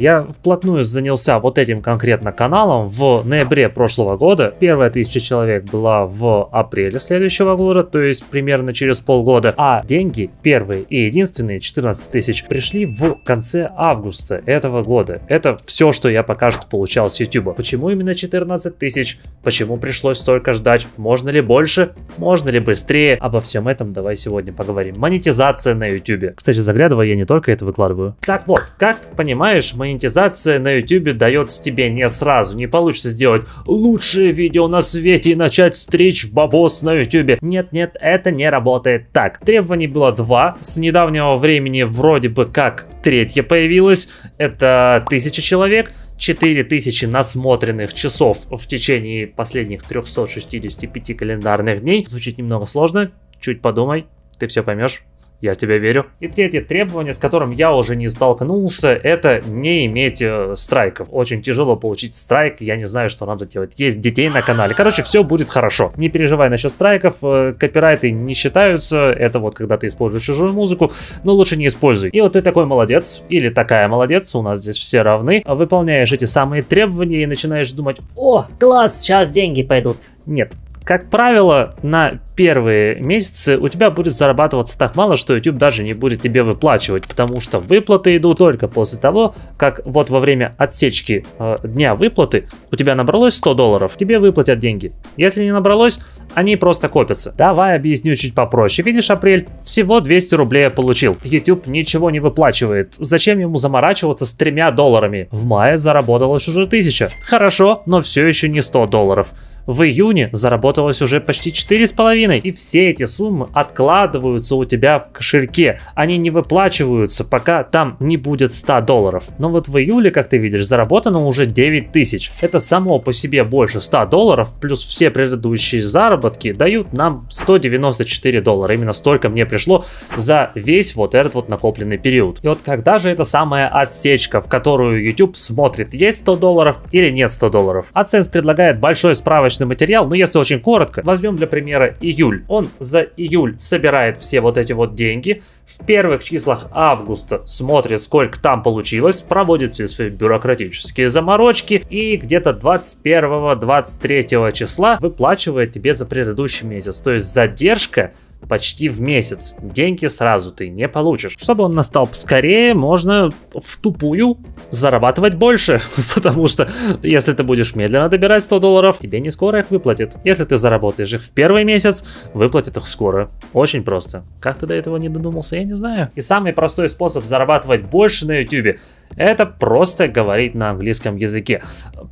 Я вплотную занялся вот этим конкретно каналом в ноябре прошлого года. Первая тысяча человек была в апреле следующего года, то есть примерно через полгода. А деньги первые и единственные 14 тысяч пришли в конце августа этого года. Это все, что я пока что получал с YouTube. Почему именно 14 тысяч? Почему пришлось столько ждать? Можно ли больше? Можно ли быстрее? Обо всем этом давай сегодня поговорим. Монетизация на YouTube. Кстати, заглядывая, я не только это выкладываю. Так вот, как ты понимаешь, монетизация на YouTube дает тебе не сразу. Не получится сделать лучшее видео на свете и начать стричь бабос на YouTube. Нет, нет, это не работает так. Требований было два. С недавнего времени вроде бы как третье появилось. Это тысяча человек. 4000 насмотренных часов в течение последних 365 календарных дней. Звучит немного сложно, чуть подумай, ты все поймешь. Я тебе верю. И третье требование, с которым я уже не столкнулся, это не иметь э, страйков. Очень тяжело получить страйк, я не знаю, что надо делать. Есть детей на канале. Короче, все будет хорошо. Не переживай насчет страйков, э, копирайты не считаются. Это вот когда ты используешь чужую музыку, но лучше не используй. И вот ты такой молодец, или такая молодец, у нас здесь все равны. Выполняешь эти самые требования и начинаешь думать, о, класс, сейчас деньги пойдут. Нет, как правило, на первые месяцы у тебя будет зарабатываться так мало, что YouTube даже не будет тебе выплачивать, потому что выплаты идут только после того, как вот во время отсечки э, дня выплаты у тебя набралось 100 долларов, тебе выплатят деньги. Если не набралось, они просто копятся. Давай объясню чуть попроще. Видишь, апрель, всего 200 рублей я получил. YouTube ничего не выплачивает. Зачем ему заморачиваться с тремя долларами? В мае заработалось уже 1000. Хорошо, но все еще не 100 долларов в июне заработалось уже почти 4,5. И все эти суммы откладываются у тебя в кошельке. Они не выплачиваются, пока там не будет 100 долларов. Но вот в июле, как ты видишь, заработано уже 9 тысяч. Это само по себе больше 100 долларов, плюс все предыдущие заработки дают нам 194 доллара. Именно столько мне пришло за весь вот этот вот накопленный период. И вот когда же это самая отсечка, в которую YouTube смотрит, есть 100 долларов или нет 100 долларов? AdSense а предлагает большой справочник посадочный материал, но если очень коротко, возьмем для примера июль. Он за июль собирает все вот эти вот деньги, в первых числах августа смотрит, сколько там получилось, проводит все свои бюрократические заморочки и где-то 21-23 числа выплачивает тебе за предыдущий месяц. То есть задержка почти в месяц. Деньги сразу ты не получишь. Чтобы он настал скорее, можно в тупую зарабатывать больше, потому что если ты будешь медленно добирать 100 долларов, тебе не скоро их выплатит. Если ты заработаешь их в первый месяц, выплатят их скоро. Очень просто. Как ты до этого не додумался, я не знаю. И самый простой способ зарабатывать больше на YouTube это просто говорить на английском языке.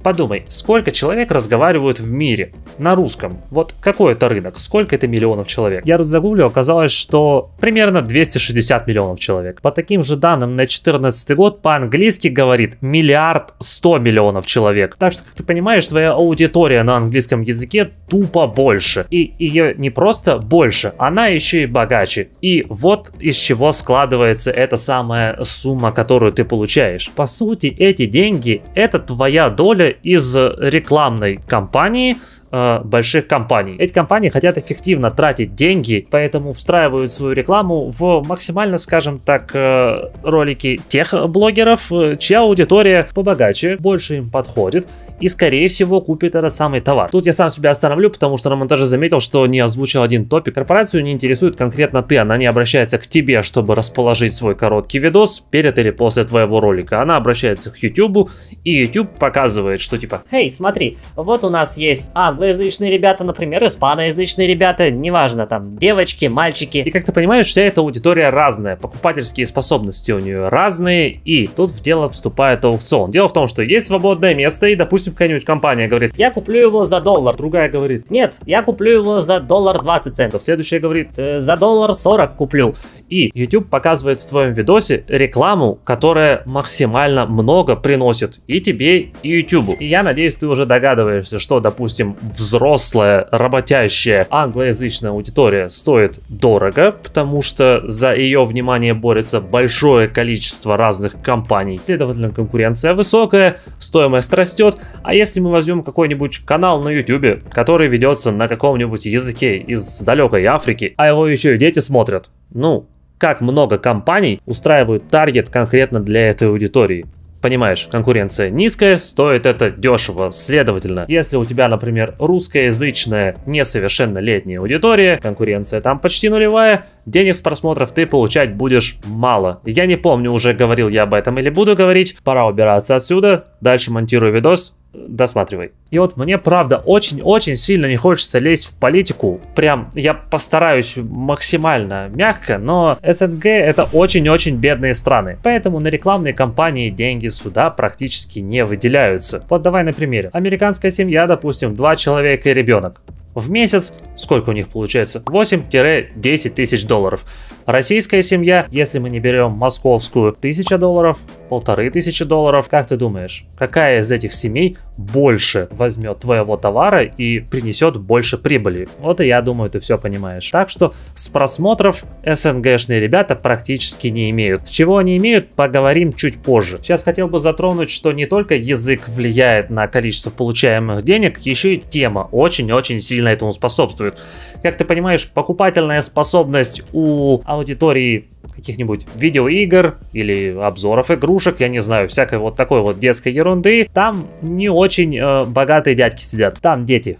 Подумай, сколько человек разговаривают в мире на русском? Вот какой это рынок? Сколько это миллионов человек? Я тут загуглил, оказалось, что примерно 260 миллионов человек. По таким же данным на 2014 год по-английски говорит миллиард 100 миллионов человек. Так что, как ты понимаешь, твоя аудитория на английском языке тупо больше. И ее не просто больше, она еще и богаче. И вот из чего складывается эта самая сумма, которую ты получаешь получаешь. По сути, эти деньги – это твоя доля из рекламной кампании, э, больших компаний. Эти компании хотят эффективно тратить деньги, поэтому встраивают свою рекламу в максимально, скажем так, э, ролики тех блогеров, э, чья аудитория побогаче, больше им подходит, и скорее всего купит этот самый товар. Тут я сам себя остановлю, потому что на монтаже заметил, что не озвучил один топик. Корпорацию не интересует конкретно ты, она не обращается к тебе, чтобы расположить свой короткий видос перед или после твоего ролика. Она обращается к YouTube, и YouTube показывает, что типа, «Эй, смотри, вот у нас есть англоязычные ребята, например, испаноязычные ребята, неважно, там, девочки, мальчики». И как ты понимаешь, вся эта аудитория разная, покупательские способности у нее разные, и тут в дело вступает аукцион. Дело в том, что есть свободное место, и, допустим, какая-нибудь компания говорит, я куплю его за доллар. Другая говорит, нет, я куплю его за доллар 20 центов. Следующая говорит, «Э, за доллар 40 куплю. И YouTube показывает в твоем видосе рекламу, которая максимально много приносит и тебе, и YouTube. И я надеюсь, ты уже догадываешься, что, допустим, взрослая, работящая англоязычная аудитория стоит дорого, потому что за ее внимание борется большое количество разных компаний. Следовательно, конкуренция высокая, стоимость растет, а если мы возьмем какой-нибудь канал на YouTube, который ведется на каком-нибудь языке из далекой Африки, а его еще и дети смотрят, ну, как много компаний устраивают таргет конкретно для этой аудитории. Понимаешь, конкуренция низкая, стоит это дешево. Следовательно, если у тебя, например, русскоязычная несовершеннолетняя аудитория, конкуренция там почти нулевая, денег с просмотров ты получать будешь мало. Я не помню, уже говорил я об этом или буду говорить. Пора убираться отсюда. Дальше монтирую видос досматривай. И вот мне, правда, очень-очень сильно не хочется лезть в политику. Прям я постараюсь максимально мягко, но СНГ это очень-очень бедные страны. Поэтому на рекламные кампании деньги сюда практически не выделяются. Вот давай на примере. Американская семья, допустим, два человека и ребенок. В месяц сколько у них получается, 8-10 тысяч долларов. Российская семья, если мы не берем московскую, 1000 долларов, 1500 долларов. Как ты думаешь, какая из этих семей больше возьмет твоего товара и принесет больше прибыли? Вот и я думаю, ты все понимаешь. Так что с просмотров СНГшные ребята практически не имеют. С чего они имеют, поговорим чуть позже. Сейчас хотел бы затронуть, что не только язык влияет на количество получаемых денег, еще и тема очень-очень сильно этому способствует стоит. Как ты понимаешь, покупательная способность у аудитории каких-нибудь видеоигр или обзоров игрушек, я не знаю, всякой вот такой вот детской ерунды, там не очень э, богатые дядьки сидят, там дети.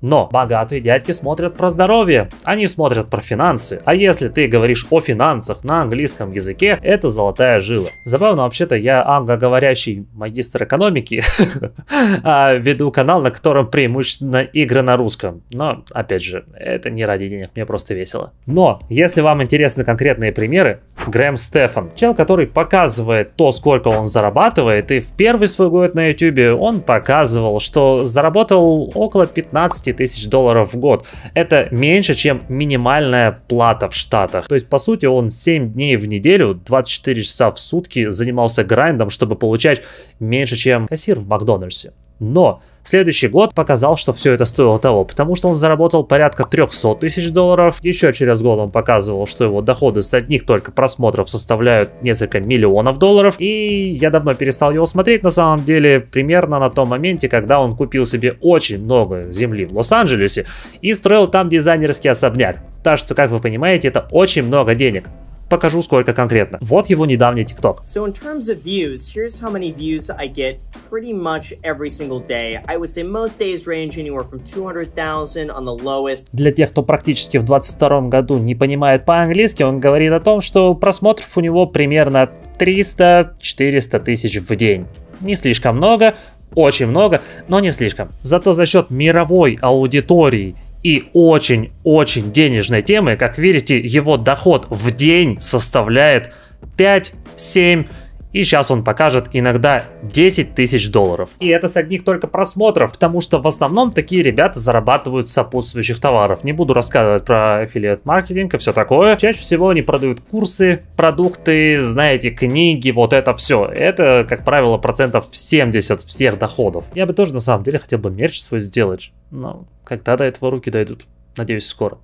Но богатые дядьки смотрят про здоровье, они смотрят про финансы. А если ты говоришь о финансах на английском языке, это золотая жила. Забавно, вообще-то я англоговорящий магистр экономики, а веду канал, на котором преимущественно игры на русском. Но, опять же, это не ради денег, мне просто весело. Но, если вам интересны конкретные примеры, Грэм Стефан, чел, который показывает то, сколько он зарабатывает, и в первый свой год на YouTube он показывал, что заработал около 15 15 тысяч долларов в год. Это меньше, чем минимальная плата в Штатах. То есть, по сути, он 7 дней в неделю, 24 часа в сутки занимался грандом, чтобы получать меньше, чем кассир в Макдональдсе. Но Следующий год показал, что все это стоило того, потому что он заработал порядка 300 тысяч долларов. Еще через год он показывал, что его доходы с одних только просмотров составляют несколько миллионов долларов. И я давно перестал его смотреть, на самом деле, примерно на том моменте, когда он купил себе очень много земли в Лос-Анджелесе и строил там дизайнерский особняк. Так что, как вы понимаете, это очень много денег покажу сколько конкретно. Вот его недавний TikTok. So in terms of views, here's how many views I get pretty much every single day. I would say most days range anywhere from 200,000 on the lowest. Для тех, кто практически в 22 году не понимает по-английски, он говорит о том, что просмотров у него примерно 300-400 тысяч в день. Не слишком много, очень много, но не слишком. Зато за счет мировой аудитории и очень-очень денежной темы. Как видите, его доход в день составляет 5, 7, и сейчас он покажет иногда 10 тысяч долларов. И это с одних только просмотров, потому что в основном такие ребята зарабатывают сопутствующих товаров. Не буду рассказывать про аффилиат-маркетинг и все такое. Чаще всего они продают курсы, продукты, знаете, книги, вот это все. Это, как правило, процентов 70 всех доходов. Я бы тоже на самом деле хотел бы мерч свой сделать, но когда до этого руки дойдут. Надеюсь, скоро.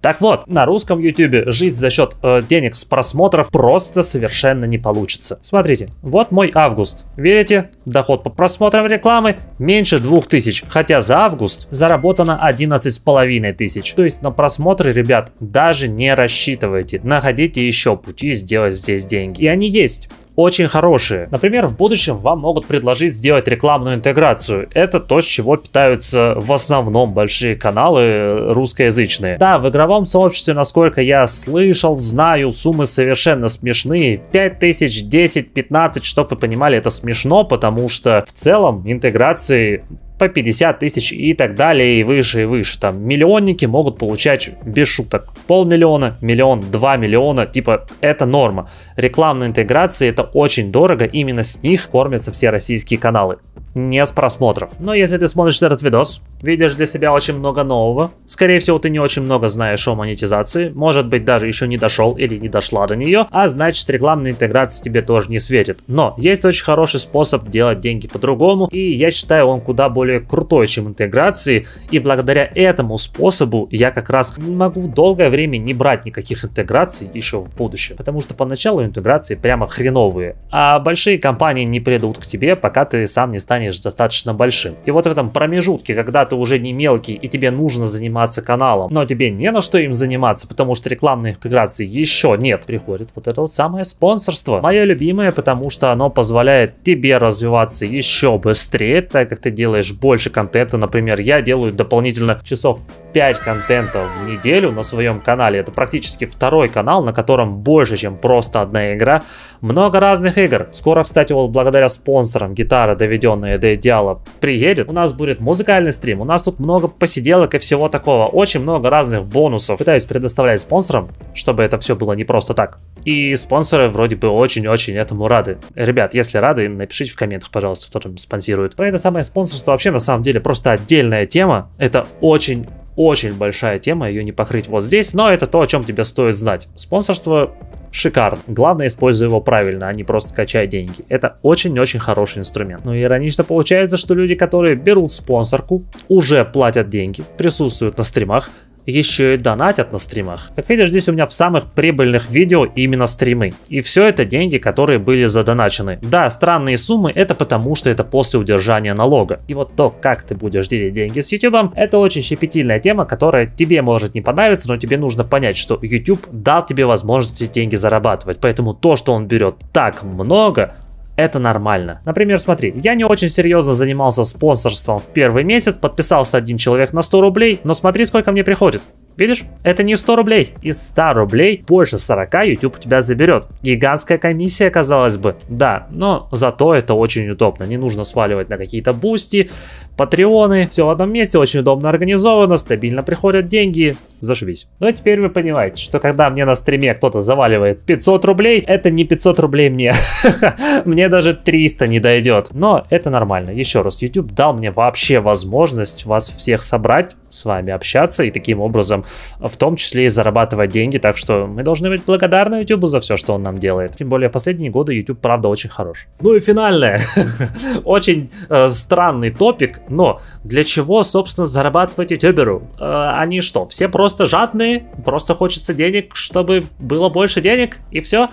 Так вот, на русском YouTube жить за счет э, денег с просмотров просто совершенно не получится. Смотрите, вот мой август. Верите? Доход по просмотрам рекламы меньше 2000, хотя за август заработано 11,5 тысяч. То есть на просмотры, ребят, даже не рассчитывайте. Находите еще пути сделать здесь деньги. И они есть очень хорошие. Например, в будущем вам могут предложить сделать рекламную интеграцию. Это то, с чего питаются в основном большие каналы э, русскоязычные. Да, в игровом сообществе, насколько я слышал, знаю, суммы совершенно смешные. 5 тысяч, 10, 15, чтобы вы понимали, это смешно, потому что в целом интеграции по 50 тысяч и так далее, и выше, и выше. Там миллионники могут получать, без шуток, полмиллиона, миллион, два миллиона, типа это норма. рекламная интеграция это очень дорого, именно с них кормятся все российские каналы не с просмотров. Но если ты смотришь этот видос, видишь для себя очень много нового, скорее всего ты не очень много знаешь о монетизации, может быть даже еще не дошел или не дошла до нее, а значит рекламная интеграция тебе тоже не светит. Но есть очень хороший способ делать деньги по-другому, и я считаю он куда более крутой, чем интеграции, и благодаря этому способу я как раз могу долгое время не брать никаких интеграций еще в будущем, потому что поначалу интеграции прямо хреновые, а большие компании не придут к тебе, пока ты сам не станешь станешь достаточно большим. И вот в этом промежутке, когда ты уже не мелкий и тебе нужно заниматься каналом, но тебе не на что им заниматься, потому что рекламной интеграции еще нет, приходит вот это вот самое спонсорство. Мое любимое, потому что оно позволяет тебе развиваться еще быстрее, так как ты делаешь больше контента. Например, я делаю дополнительно часов 5 контента в неделю на своем канале. Это практически второй канал, на котором больше, чем просто одна игра. Много разных игр. Скоро, кстати, вот благодаря спонсорам гитара, доведенная доведенные до идеала, приедет. У нас будет музыкальный стрим, у нас тут много посиделок и всего такого. Очень много разных бонусов. Пытаюсь предоставлять спонсорам, чтобы это все было не просто так. И спонсоры вроде бы очень-очень этому рады. Ребят, если рады, напишите в комментах, пожалуйста, кто там спонсирует. Про это самое спонсорство вообще на самом деле просто отдельная тема. Это очень очень большая тема, ее не покрыть вот здесь, но это то, о чем тебе стоит знать. Спонсорство шикарно. Главное, используй его правильно, а не просто качай деньги. Это очень-очень хороший инструмент. Но иронично получается, что люди, которые берут спонсорку, уже платят деньги, присутствуют на стримах, еще и донатят на стримах. Как видишь, здесь у меня в самых прибыльных видео именно стримы. И все это деньги, которые были задоначены. Да, странные суммы, это потому, что это после удержания налога. И вот то, как ты будешь делить деньги с YouTube, это очень щепетильная тема, которая тебе может не понравиться, но тебе нужно понять, что YouTube дал тебе возможность деньги зарабатывать. Поэтому то, что он берет так много, это нормально. Например, смотри, я не очень серьезно занимался спонсорством в первый месяц, подписался один человек на 100 рублей, но смотри, сколько мне приходит. Видишь, это не 100 рублей. Из 100 рублей больше 40 YouTube тебя заберет. Гигантская комиссия, казалось бы, да, но зато это очень удобно. Не нужно сваливать на какие-то бусти, патреоны. Все в одном месте, очень удобно организовано, стабильно приходят деньги. Зашибись. Ну а теперь вы понимаете, что когда мне на стриме кто-то заваливает 500 рублей, это не 500 рублей мне. Мне даже 300 не дойдет. Но это нормально. Еще раз, YouTube дал мне вообще возможность вас всех собрать, с вами общаться и таким образом в том числе и зарабатывать деньги, так что мы должны быть благодарны YouTube за все, что он нам делает. Тем более, последние годы YouTube, правда, очень хорош. Ну и финальное. Очень э, странный топик, но для чего, собственно, зарабатывать ютуберу? Э, они что, все просто жадные? Просто хочется денег, чтобы было больше денег? И все?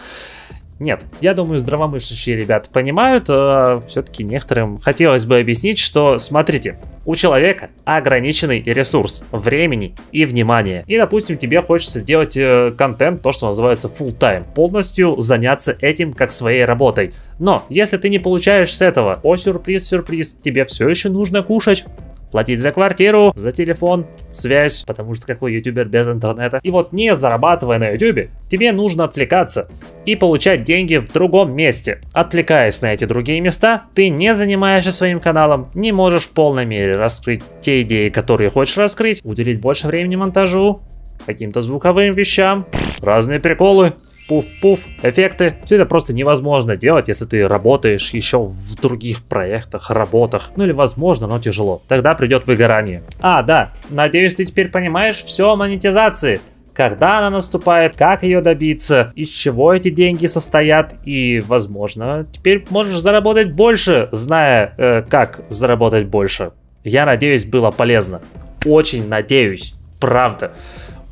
Нет, я думаю, здравомыслящие ребята понимают, э, все-таки некоторым хотелось бы объяснить, что, смотрите, у человека ограниченный ресурс времени и внимания. И, допустим, тебе хочется сделать э, контент, то, что называется full time, полностью заняться этим как своей работой. Но если ты не получаешь с этого, о сюрприз, сюрприз, тебе все еще нужно кушать платить за квартиру, за телефон, связь, потому что какой ютубер без интернета. И вот не зарабатывая на ютубе, тебе нужно отвлекаться и получать деньги в другом месте. Отвлекаясь на эти другие места, ты не занимаешься своим каналом, не можешь в полной мере раскрыть те идеи, которые хочешь раскрыть, уделить больше времени монтажу, каким-то звуковым вещам, разные приколы, пуф-пуф, эффекты. Все это просто невозможно делать, если ты работаешь еще в других проектах, работах. Ну или возможно, но тяжело. Тогда придет выгорание. А, да, надеюсь, ты теперь понимаешь все о монетизации когда она наступает, как ее добиться, из чего эти деньги состоят и, возможно, теперь можешь заработать больше, зная, э, как заработать больше. Я надеюсь, было полезно. Очень надеюсь, правда.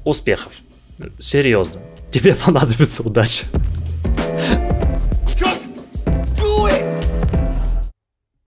Успехов. Серьезно. Тебе понадобится удача.